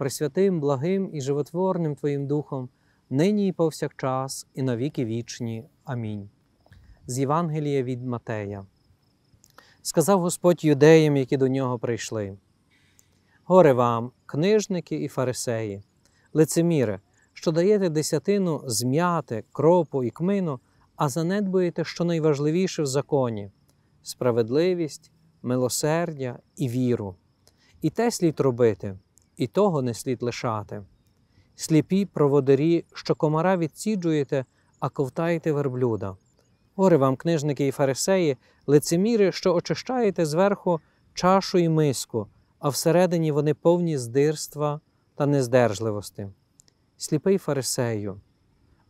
пресвятим, благим і животворним Твоїм Духом, нині і повсякчас, і навіки вічні. Амінь. З Євангелія від Матея. Сказав Господь юдеям, які до нього прийшли. Горе вам, книжники і фарисеї, лицеміри, що даєте десятину зм'яти, кропу і кмину, а занедбуєте, що найважливіше в законі справедливість, милосердя і віру. І те слід робити, і того не слід лишати. Сліпі проводирі, що комара відсіджуєте, а ковтаєте верблюда. Горе вам, книжники і фарисеї, лицеміри, що очищаєте зверху чашу і миску, а всередині вони повні здирства та нездержливості. Сліпий фарисею,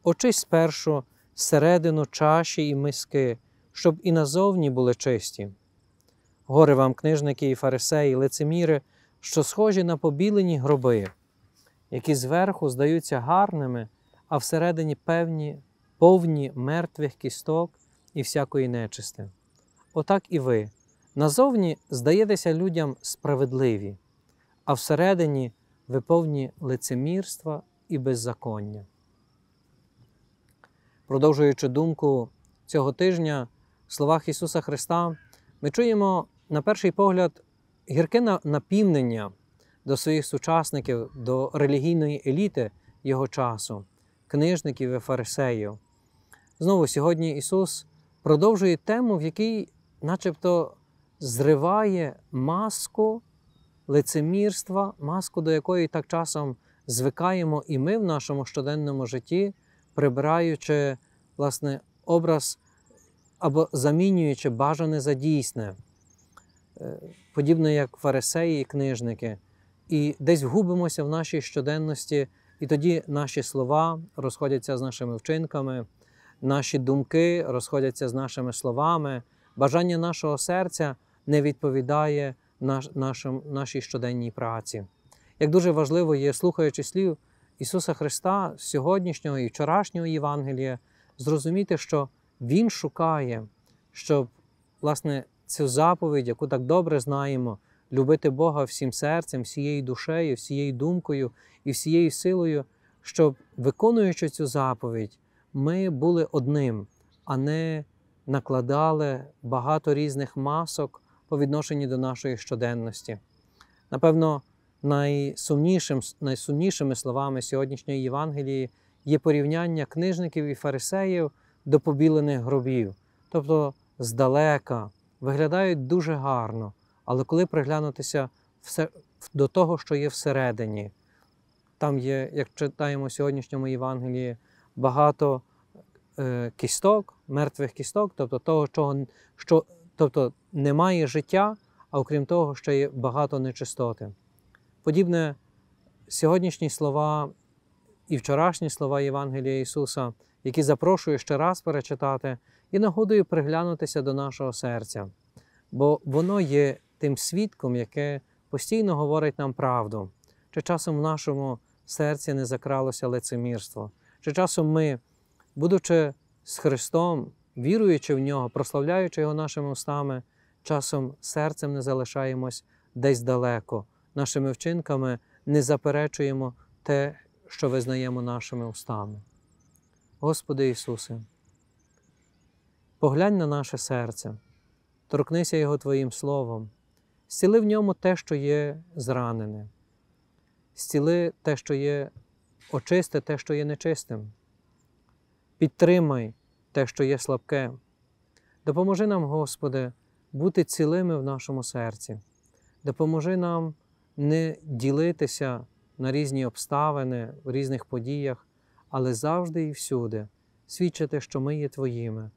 очись спершу середину чаші і миски, щоб і назовні були чисті. Горе вам, книжники і фарисеї, лицеміри, що схожі на побілені гроби, які зверху здаються гарними, а всередині певні повні мертвих кісток і всякої нечисти. Отак і ви. Назовні здаєтеся людям справедливі, а всередині ви повні лицемірства і беззаконня. Продовжуючи думку цього тижня в словах Ісуса Христа, ми чуємо на перший погляд Гірке напівнення до своїх сучасників, до релігійної еліти його часу, книжників і фарисеїв. Знову сьогодні Ісус продовжує тему, в якій, начебто, зриває маску лицемірства, маску, до якої так часом звикаємо і ми в нашому щоденному житті, прибираючи власне образ або замінюючи бажане за дійсне. Е, подібно як фарисеї і книжники, і десь вгубимося в нашій щоденності, і тоді наші слова розходяться з нашими вчинками, наші думки розходяться з нашими словами, бажання нашого серця не відповідає наш, нашим, нашій щоденній праці. Як дуже важливо є, слухаючи слів Ісуса Христа з сьогоднішнього і вчорашнього Євангелія, зрозуміти, що Він шукає, щоб, власне, цю заповідь, яку так добре знаємо, любити Бога всім серцем, всією душею, всією думкою і всією силою, щоб, виконуючи цю заповідь, ми були одним, а не накладали багато різних масок по відношенню до нашої щоденності. Напевно, найсумнішим, найсумнішими словами сьогоднішньої Євангелії є порівняння книжників і фарисеїв до побілених гробів, тобто здалека виглядають дуже гарно, але коли приглянутися все, до того, що є всередині, там є, як читаємо в сьогоднішньому Євангелії, багато е, кісток, мертвих кісток, тобто того, чого, що, тобто немає життя, а окрім того, що є багато нечистоти. Подібне сьогоднішні слова і вчорашні слова Євангелія Ісуса які запрошую ще раз перечитати і нагодою приглянутися до нашого серця, бо воно є тим свідком, яке постійно говорить нам правду, чи часом в нашому серці не закралося лицемірство, чи часом ми, будучи з Христом, віруючи в нього, прославляючи його нашими устами, часом серцем не залишаємось десь далеко, нашими вчинками не заперечуємо те, що визнаємо нашими устами. Господи Ісусе, поглянь на наше серце, торкнися Його Твоїм Словом, зціли в ньому те, що є зранене, зціли те, що є очисте, те, що є нечистим. Підтримай те, що є слабке. Допоможи нам, Господи, бути цілими в нашому серці, допоможи нам не ділитися на різні обставини в різних подіях але завжди і всюди, свідчити, що ми є Твоїми,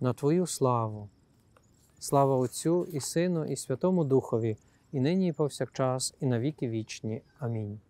на Твою славу. Слава Отцю і Сину, і Святому Духові, і нині, і повсякчас, і навіки вічні. Амінь.